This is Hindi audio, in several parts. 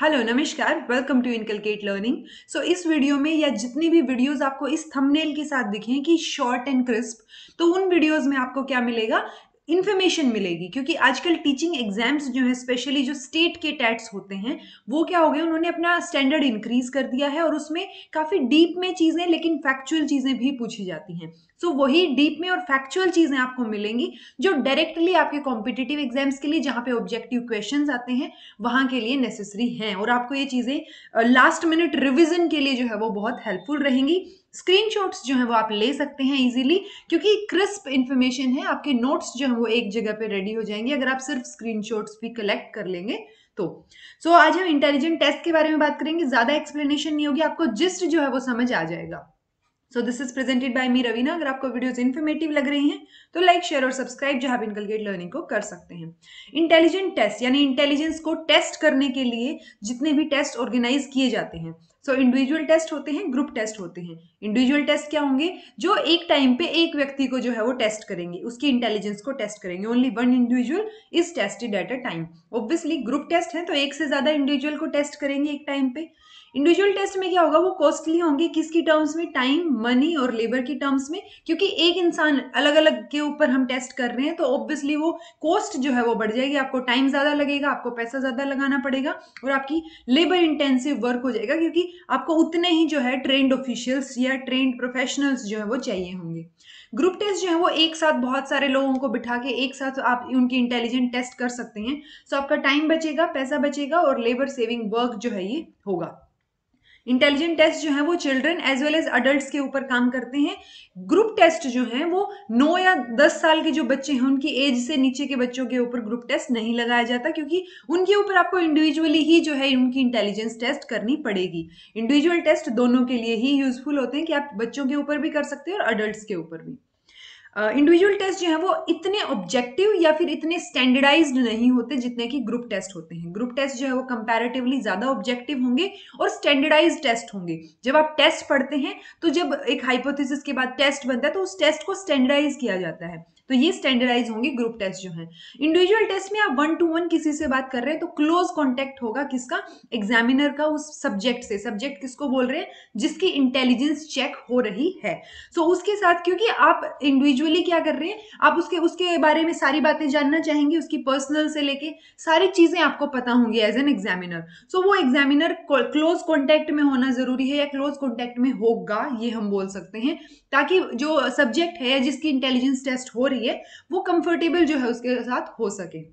हेलो नमस्कार welcome to inculcate learning so इस वीडियो में या जितनी भी वीडियोस आपको इस थंबनेल के साथ दिखें कि शॉर्ट एंड क्रिस्प तो उन वीडियोस में आपको क्या मिलेगा इन्फॉर्मेशन मिलेगी क्योंकि आजकल टीचिंग एग्जाम्स जो है स्पेशली जो स्टेट के टैट्स होते हैं वो क्या हो गए उन्होंने अपना स्टैंडर्ड इंक्रीज कर दिया है और उसमें काफ़ी डीप में चीज़ें लेकिन फैक्चुअल चीज़ें भी पूछी जाती हैं सो so, वही डीप में और फैक्चुअल चीज़ें आपको मिलेंगी जो डायरेक्टली आपके कॉम्पिटिटिव एग्जाम्स के लिए जहाँ पे ऑब्जेक्टिव क्वेश्चन आते हैं वहाँ के लिए नेसेसरी हैं और आपको ये चीज़ें लास्ट मिनट रिविजन के लिए जो है वो बहुत हेल्पफुल रहेंगी स्क्रीनशॉट्स जो है वो आप ले सकते हैं इजीली क्योंकि क्रिस्प इन्फॉर्मेशन है आपके नोट्स जो है वो एक जगह पे रेडी हो जाएंगे अगर आप सिर्फ स्क्रीनशॉट्स भी कलेक्ट कर लेंगे तो सो so, आज हम इंटेलिजेंट टेस्ट के बारे में बात करेंगे ज़्यादा एक्सप्लेनेशन नहीं होगी आपको जिस्ट जो है वो समझ आ जाएगा so this is presented by me Raveena अगर आपको वीडियोस इन्फॉर्मेटिव लग रही हैं तो लाइक शेयर और सब्सक्राइब जहां भी इनकलगेट लर्निंग को कर सकते हैं इंटेलिजेंट टेस्ट यानी इंटेलिजेंस को टेस्ट करने के लिए जितने भी टेस्ट ऑर्गेनाइज किए जाते हैं सो इंडिविजुअल टेस्ट होते हैं ग्रुप टेस्ट होते हैं इंडिविजुअल टेस्ट क्या होंगे जो एक टाइम पे एक व्यक्ति को जो है वो टेस्ट करेंगे उसकी इंटेलिजेंस को टेस्ट करेंगे only one individual is tested at a time obviously group test है तो एक से ज्यादा इंडिविजुअल को टेस्ट करेंगे एक टाइम पे इंडिविजुअल टेस्ट में क्या होगा वो कॉस्टली होंगे किसकी टर्म्स में टाइम मनी और लेबर की टर्म्स में क्योंकि एक इंसान अलग अलग के ऊपर हम टेस्ट कर रहे हैं तो ऑब्वियसली वो कॉस्ट जो है वो बढ़ जाएगी आपको टाइम ज़्यादा लगेगा आपको पैसा ज़्यादा लगाना पड़ेगा और आपकी लेबर इंटेंसिव वर्क हो जाएगा क्योंकि आपको उतने ही जो है ट्रेंड ऑफिशियल्स या ट्रेंड प्रोफेशनल्स जो है वो चाहिए होंगे ग्रुप टेस्ट जो है वो एक साथ बहुत सारे लोगों को बिठा के एक साथ आप उनकी इंटेलिजेंट टेस्ट कर सकते हैं सो आपका टाइम बचेगा पैसा बचेगा और लेबर सेविंग वर्क जो है ये होगा इंटेलिजेंट टेस्ट जो है वो children as well as adult के ऊपर काम करते हैं ग्रुप टेस्ट जो है वो नौ या दस साल के जो बच्चे हैं उनकी एज से नीचे के बच्चों के ऊपर ग्रुप टेस्ट नहीं लगाया जाता क्योंकि उनके ऊपर आपको इंडिविजुअली ही जो है उनकी इंटेलिजेंस टेस्ट करनी पड़ेगी इंडिविजुअल टेस्ट दोनों के लिए ही यूजफुल होते हैं कि आप बच्चों के ऊपर भी कर सकते हैं और अडल्ट के ऊपर भी इंडिविजुअल टेस्ट जो है वो इतने ऑब्जेक्टिव या फिर इतने स्टैंडर्डाइज्ड नहीं होते जितने कि ग्रुप टेस्ट होते हैं ग्रुप टेस्ट जो है वो कंपैरेटिवली ज़्यादा ऑब्जेक्टिव होंगे और स्टैंडर्डाइज्ड टेस्ट होंगे जब आप टेस्ट पढ़ते हैं तो जब एक हाइपोथेसिस के बाद टेस्ट बनता है तो उस टेस्ट को स्टैंडर्डाइज किया जाता है तो ये स्टैंडर्डाइज होंगे ग्रुप टेस्ट जो है इंडिविजुअल टेस्ट में आप वन टू वन किसी से बात कर रहे हैं तो क्लोज कॉन्टेक्ट होगा किसका एग्जामिनर का उस सब्जेक्ट से सब्जेक्ट किसको बोल रहे हैं जिसकी इंटेलिजेंस चेक हो रही है सो so, उसके साथ क्योंकि आप इंडिविजुअली क्या कर रहे हैं आप उसके उसके बारे में सारी बातें जानना चाहेंगे उसकी पर्सनल से लेके सारी चीजें आपको पता होंगी एज एन एग्जामिनर सो वो एग्जामिनर क्लोज कॉन्टेक्ट में होना जरूरी है या क्लोज कॉन्टेक्ट में होगा ये हम बोल सकते हैं ताकि जो सब्जेक्ट है जिसकी इंटेलिजेंस टेस्ट हो रही रही है वो कंफर्टेबल जो है उसके साथ हो सके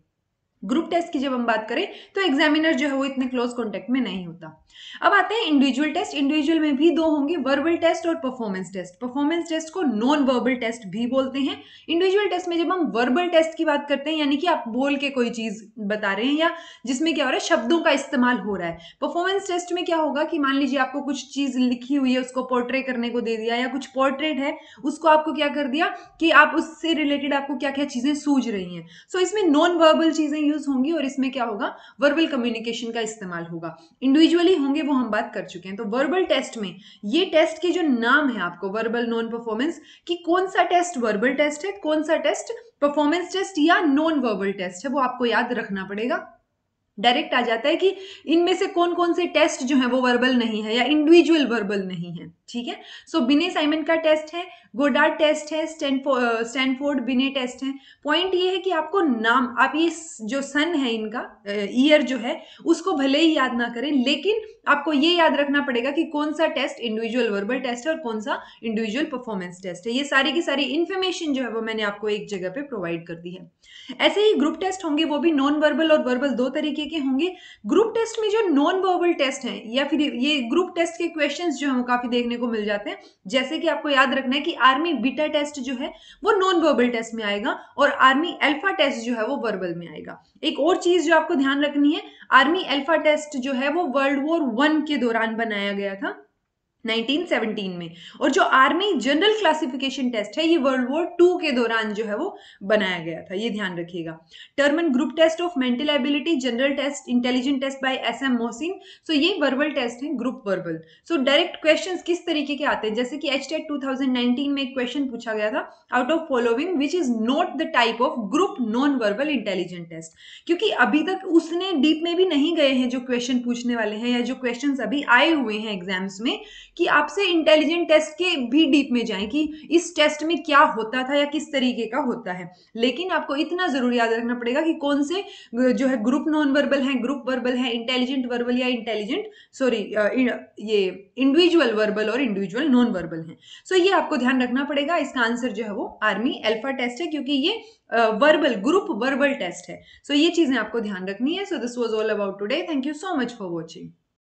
ग्रुप टेस्ट की जब हम बात करें तो एग्जामिनर जो है वो इतने क्लोज कॉन्टेक्ट में नहीं होता अब आते हैं इंडिविजुअल टेस्ट इंडिविजुअल में भी दो होंगे वर्बल टेस्ट और परफॉर्मेंस टेस्ट परफॉर्मेंस टेस्ट को नॉन वर्बल टेस्ट भी बोलते हैं इंडिविजुअल टेस्ट में जब हम वर्बल टेस्ट की बात करते हैं यानी कि आप बोल के कोई चीज बता रहे हैं या जिसमें क्या हो रहा है शब्दों का इस्तेमाल हो रहा है परफॉर्मेंस टेस्ट में क्या होगा कि मान लीजिए आपको कुछ चीज लिखी हुई है उसको पोर्ट्रे करने को दे दिया या कुछ पोर्ट्रेट है उसको आपको क्या कर दिया कि आप उससे रिलेटेड आपको क्या क्या चीजें सूझ रही हैं सो इसमें नॉन वर्बल चीजें यूज होंगी और इसमें क्या होगा वर्बल कम्युनिकेशन का इस्तेमाल होगा इंडिविजुअली होंगे वो हम बात कर चुके हैं तो वर्बल टेस्ट में ये टेस्ट के जो नाम है आपको वर्बल नॉन परफॉर्मेंस कि कौन सा टेस्ट वर्बल टेस्ट है कौन सा टेस्ट परफॉर्मेंस टेस्ट या नॉन वर्बल टेस्ट है वो आपको याद रखना पड़ेगा डायरेक्ट आ जाता है कि इनमें से कौन कौन से टेस्ट जो है वो वर्बल नहीं है या इंडिविजुअल वर्बल नहीं है ठीक है सो बिने साइमन का टेस्ट है गोडार्ड टेस्ट है स्टैनफोर्ड बिने टेस्ट है पॉइंट ये है कि आपको नाम आप ये जो सन है इनका ईयर uh, जो है उसको भले ही याद ना करें लेकिन आपको ये याद रखना पड़ेगा कि कौन सा टेस्ट इंडिविजुअल वर्बल टेस्ट है और कौन सा इंडिविजुअल परफॉर्मेंस टेस्ट है ये सारी की सारी इन्फॉर्मेशन जो है वो मैंने आपको एक जगह पे प्रोवाइड कर दी है ऐसे ही ग्रुप टेस्ट होंगे वो भी नॉन वर्बल और वर्बल दो तरीके तरीके के होंगे ग्रुप टेस्ट में जो नॉन वर्बल टेस्ट हैं या फिर ये ग्रुप टेस्ट के क्वेश्चन जो हम काफी देखने को मिल जाते हैं जैसे कि आपको याद रखना है कि आर्मी बीटा टेस्ट जो है वो नॉन वर्बल टेस्ट में आएगा और आर्मी एल्फा टेस्ट जो है वो वर्बल में आएगा एक और चीज जो आपको ध्यान रखनी है आर्मी एल्फा टेस्ट जो है वो वर्ल्ड वॉर वन के दौरान बनाया गया था 1917 में और जो आर्मी जनरल क्लासिफिकेशन टेस्ट है ये वर्ल्ड वॉर टू के दौरान जो है वो बनाया गया था ये ध्यान रखिएगा term and group test of mental ability general test intelligent test by S M Mohsin so ये वर्बल टेस्ट है group verbal so direct question किस तरीके के आते हैं जैसे कि एच टेट में एक क्वेश्चन पूछा गया था out of following which is not the type of group non verbal intelligent test क्योंकि अभी तक उसने डीप में भी नहीं गए हैं जो क्वेश्चन पूछने वाले हैं या जो क्वेश्चन अभी आए हुए हैं एग्जाम्स में कि आपसे इंटेलिजेंट टेस्ट के भी डीप में जाएं कि इस टेस्ट में क्या होता था या किस तरीके का होता है लेकिन आपको इतना जरूर याद रखना पड़ेगा कि कौन से जो है ग्रुप नॉन वर्बल है ग्रुप वर्बल है इंटेलिजेंट वर्बल या इंटेलिजेंट सॉरी ये इंडिविजुअल वर्बल और इंडिविजुअल नॉन वर्बल है सो ये आपको ध्यान रखना पड़ेगा इसका आंसर जो है वो आर्मी एल्फा टेस्ट है क्योंकि ये वर्बल ग्रुप वर्बल टेस्ट है सो so, ये चीजें आपको ध्यान रखनी है so this was all about today thank you so much for watching